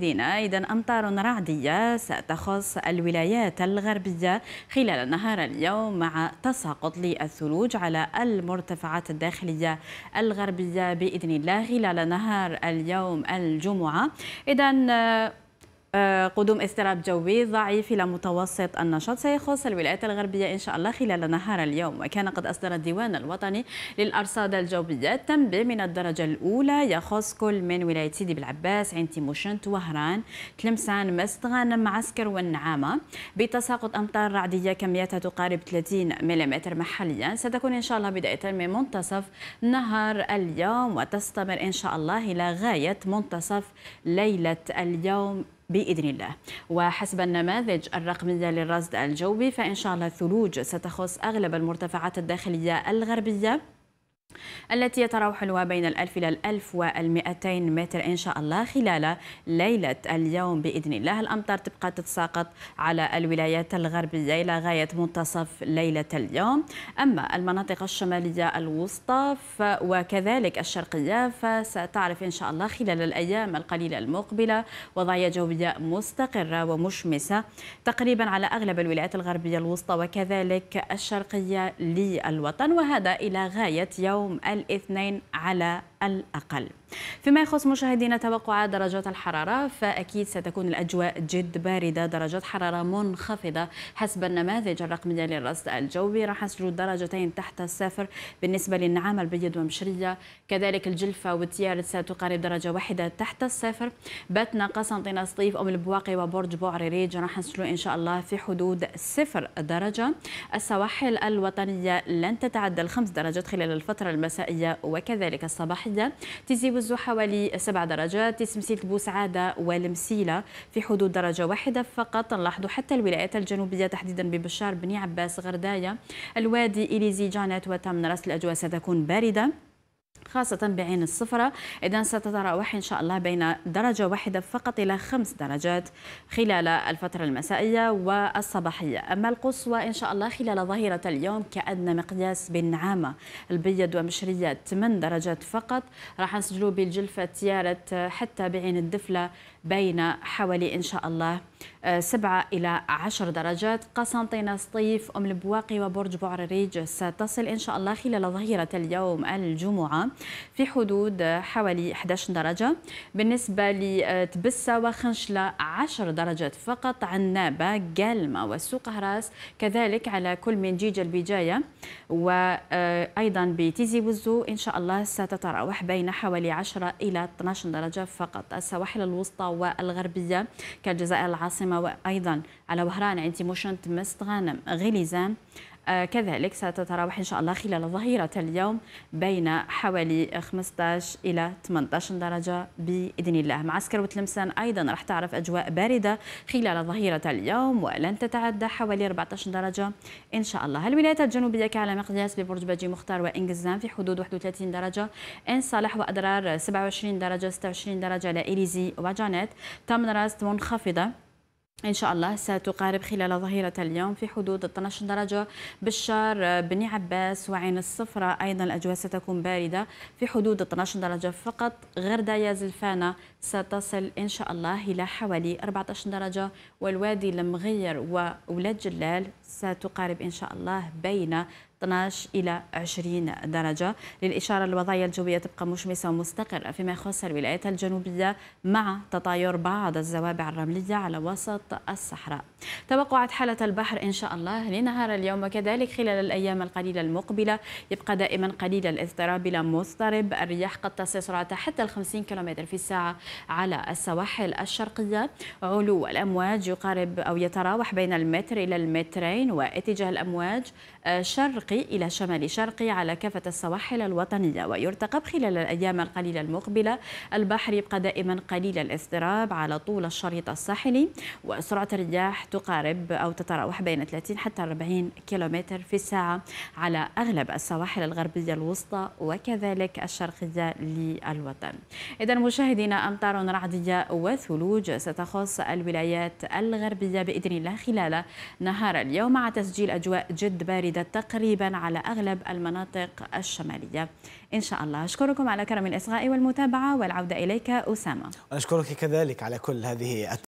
دينا إذا أمطار رعدية ستخص الولايات الغربية خلال نهار اليوم مع تساقط للثلوج على المرتفعات الداخلية الغربية بإذن الله خلال نهار اليوم الجمعة إذا آه، قدوم استراب جوي ضعيف إلى متوسط النشاط سيخص الولايات الغربية إن شاء الله خلال نهار اليوم وكان قد أصدر الديوان الوطني للأرصاد الجوية تنبئ من الدرجة الأولى يخص كل من ولاية سيدي بالعباس عين تيموشنت وهران تلمسان مستغان معسكر والنعامة بتساقط أمطار رعدية كميتها تقارب 30 ملم محليا ستكون إن شاء الله بداية من منتصف نهار اليوم وتستمر إن شاء الله إلى غاية منتصف ليلة اليوم بإذن الله وحسب النماذج الرقمية للرصد الجوي فإن شاء الله الثلوج ستخص أغلب المرتفعات الداخلية الغربية التي يتراوح بين الألف إلى الألف والمئتين متر إن شاء الله خلال ليلة اليوم بإذن الله الأمطار تبقى تتساقط على الولايات الغربية إلى غاية منتصف ليلة اليوم أما المناطق الشمالية الوسطى وكذلك الشرقية فستعرف إن شاء الله خلال الأيام القليلة المقبلة وضعية جوية مستقرة ومشمسة تقريبا على أغلب الولايات الغربية الوسطى وكذلك الشرقية للوطن وهذا إلى غاية يوم يوم الاثنين على الأقل فيما يخص مشاهدينا توقعات درجات الحرارة فأكيد ستكون الأجواء جد باردة درجات حرارة منخفضة حسب النماذج الرقمية للرصد الجوي راح نسجل درجتين تحت الصفر بالنسبة للنعامة البيض ومشرية كذلك الجلفة والتيار ستقارب درجة واحدة تحت الصفر باتنا قسنطينة سطيف أم البواقي وبرج بوعريريج راح نسجلوا إن شاء الله في حدود صفر درجة السواحل الوطنية لن تتعدى الخمس درجات خلال الفترة المسائية وكذلك الصباحية تزيد بزو حوالي 7 درجات تسمسيل بوسعادة والمسيلة في حدود درجة واحدة فقط نلاحظ حتى الولايات الجنوبية تحديدا ببشار بن عباس غردايا الوادي إليزي جانت وتمنرس الأجواء ستكون باردة خاصة بعين الصفرة إذا ستتراوح إن شاء الله بين درجة واحدة فقط إلى خمس درجات خلال الفترة المسائية والصباحية أما القصوى إن شاء الله خلال ظهيرة اليوم كأدنى مقياس بالنعامة البيض ومشرية 8 درجات فقط راح نسجلوا بالجلفة تيارة حتى بعين الدفلة بين حوالي إن شاء الله آه، سبعة إلى 10 درجات قسنطينة سطيف أم البواقي وبرج بوعرريج ستصل إن شاء الله خلال ظهيرة اليوم الجمعة في حدود حوالي 11 درجة بالنسبة لتبسة وخنشلة 10 درجات فقط عنابة قلمة وسوق هراس كذلك على كل من جيجة البجاية وأيضا بتيزي وزو إن شاء الله ستتراوح بين حوالي 10 إلى 12 درجة فقط السواحل الوسطى والغربية كالجزائر العاصمة وأيضا على وهران عندي موشنت مست غانم غليزان آه، كذلك ستتراوح إن شاء الله خلال ظهيرة اليوم بين حوالي 15 إلى 18 درجة بإذن الله معسكر وتلمسان أيضا راح تعرف أجواء باردة خلال ظهيرة اليوم ولن تتعدى حوالي 14 درجة إن شاء الله الولايات الجنوبية كعلى مقياس ببرج باجي مختار وإنجزان في حدود 31 درجة إن صالح وأضرار 27 درجة 26 درجة لإليزي وجانيت راست منخفضة إن شاء الله ستقارب خلال ظهيرة اليوم في حدود 12 درجة بالشار بني عباس وعين الصفراء أيضا الأجواء ستكون باردة في حدود 12 درجة فقط غردايا زلفانة ستصل إن شاء الله إلى حوالي 14 درجة والوادي المغير وولاد جلال ستقارب إن شاء الله بين 12 إلى 20 درجة للإشارة الوضعية الجوية تبقى مشمسة ومستقرة فيما يخص الولايات الجنوبية مع تطاير بعض الزوابع الرملية على وسط الصحراء توقعت حالة البحر إن شاء الله لنهار اليوم وكذلك خلال الأيام القليلة المقبلة يبقى دائما قليل الاضطراب بلا مضطرب الرياح قد تصل سرعتها حتى ال 50 كم في الساعة على السواحل الشرقية علو الأمواج يقارب أو يتراوح بين المتر إلى المترين واتجاه الأمواج شرقي إلى شمال شرقي على كافة السواحل الوطنية ويرتقب خلال الأيام القليلة المقبلة البحر يبقى دائما قليل الاضطراب على طول الشريط الساحلي وسرعة الرياح تقارب أو تتراوح بين 30 حتى 40 كيلومتر في الساعة على أغلب السواحل الغربية الوسطى وكذلك الشرقية للوطن إذا مشاهدينا أمطار رعدية وثلوج ستخص الولايات الغربية بإذن الله خلال نهار اليوم مع تسجيل أجواء جد باردة تقريبا على أغلب المناطق الشمالية إن شاء الله أشكركم على كرم الإصغاء والمتابعة والعودة إليك أسامة أشكرك كذلك على كل هذه